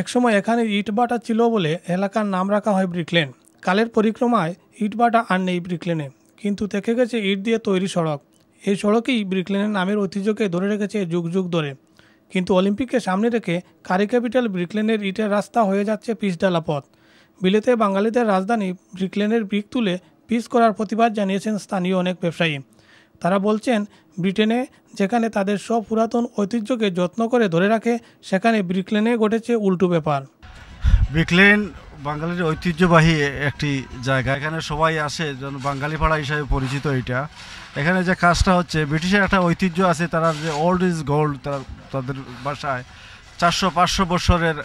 একসময় এখানে ইটবাটা ছিল বলে এলাকার নাম রাখা হয় ব্রিকলেন কালের পরিক্রমায় ইটবাটা আর নেই ব্রিকলেনে কিন্তু দেখে গেছে ইট দিয়ে তৈরি সড়ক এই সড়কেই ব্রিকলেনের নামের ঐতিহ্যকে ধরে রেখেছে যুগ যুগ ধরে কিন্তু অলিম্পিককে সামনে রেখে কারি ক্যাপিটাল ব্রিকলেনের ইটের রাস্তা হয়ে যাচ্ছে ডালা পথ বিলেতে বাঙালিদের রাজধানী ব্রিকলেনের ব্রিক তুলে পিস করার প্রতিবাদ জানিয়েছেন স্থানীয় অনেক ব্যবসায়ী তারা বলছেন ব্রিটেনে যেখানে তাদের সব পুরাতন ঐতিহ্যকে যত্ন করে ধরে রাখে সেখানে ব্রিকলেনে ঘটেছে উল্টো ব্যাপার ব্রিকলেন বাঙালির ঐতিহ্যবাহী একটি জায়গা এখানে সবাই আসে যেন বাঙালি পাড়া হিসাবে পরিচিত এটা এখানে যে কাজটা হচ্ছে ব্রিটিশের একটা ঐতিহ্য আছে তারা যে ওল্ড ইজ গোল্ড তারা তাদের বাসায় চারশো পাঁচশো বছরের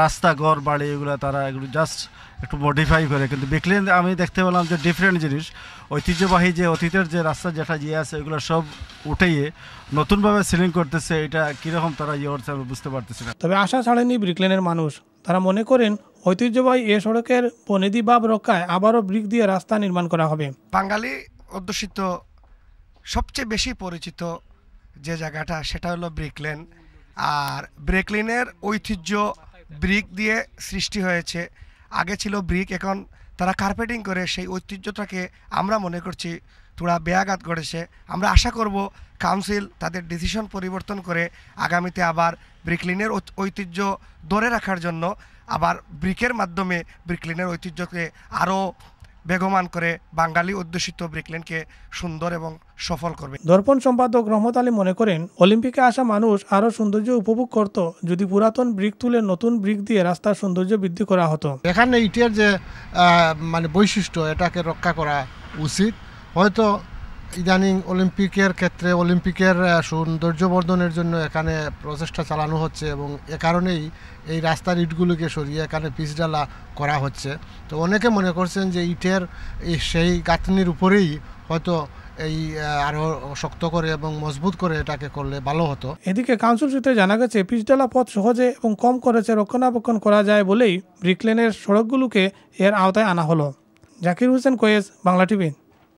রাস্তা ঘর বাড়ি এগুলো তারা এগুলো জাস্ট একটু মডিফাই করে কিন্তু বিকলেন আমি দেখতে পেলাম যে ডিফারেন্ট জিনিস ঐতিহ্যবাহী যে অতীতের যে রাস্তা যেটা ইয়ে আছে এগুলো সব উঠেইয়ে নতুনভাবে সিলিং করতেছে এটা কীরকম তারা ইয়ে করছে আমি বুঝতে পারতেছি না তবে আশা ছাড়েনি ব্রিকলেনের মানুষ তারা মনে করেন ঐতিহ্যবাহী এ সড়কের পনেদি বাব রক্ষায় আবারও ব্রিক দিয়ে রাস্তা নির্মাণ করা হবে বাঙালি অধ্যুষিত সবচেয়ে বেশি পরিচিত যে জায়গাটা সেটা হলো ব্রিকলেন আর ব্রেকলেনের ঐতিহ্য ব্রিক দিয়ে সৃষ্টি হয়েছে আগে ছিল ব্রিক এখন তারা কার্পেটিং করে সেই ঐতিহ্যটাকে আমরা মনে করছি তোরা ব্যাঘাত ঘটেছে আমরা আশা করব কাউন্সিল তাদের ডিসিশন পরিবর্তন করে আগামীতে আবার ব্রিকলিনের ঐতিহ্য ধরে রাখার জন্য আবার ব্রিকের মাধ্যমে ব্রিকলিনের ঐতিহ্যকে আরও বেগমান করে বাঙালি অধ্যুষিত ব্রিকলেনকে সুন্দর এবং সফল করবে দর্পণ সম্পাদক রহমত আলী মনে করেন অলিম্পিকে আসা মানুষ আরও সৌন্দর্য উপভোগ করত যদি পুরাতন ব্রিক তুলে নতুন ব্রিক দিয়ে রাস্তার সৌন্দর্য বৃদ্ধি করা হতো এখানে ইটের যে মানে বৈশিষ্ট্য এটাকে রক্ষা করা উচিত হয়তো ইদানিং অলিম্পিকের ক্ষেত্রে অলিম্পিকের সৌন্দর্য বর্ধনের জন্য এখানে প্রচেষ্টা চালানো হচ্ছে এবং এ কারণেই এই রাস্তার ইটগুলোকে সরিয়ে এখানে পিচ ডালা করা হচ্ছে তো অনেকে মনে করছেন যে ইটের এই সেই গাঁথনির উপরেই হয়তো এই আরও শক্ত করে এবং মজবুত করে এটাকে করলে ভালো হতো এদিকে কাউন্সিল সূত্রে জানা গেছে পিচডালা পথ সহজে এবং কম খরচে রক্ষণাবেক্ষণ করা যায় বলেই ব্রিকলেনের সড়কগুলোকে এর আওতায় আনা হলো জাকির হোসেন কোয়েস বাংলা টিভি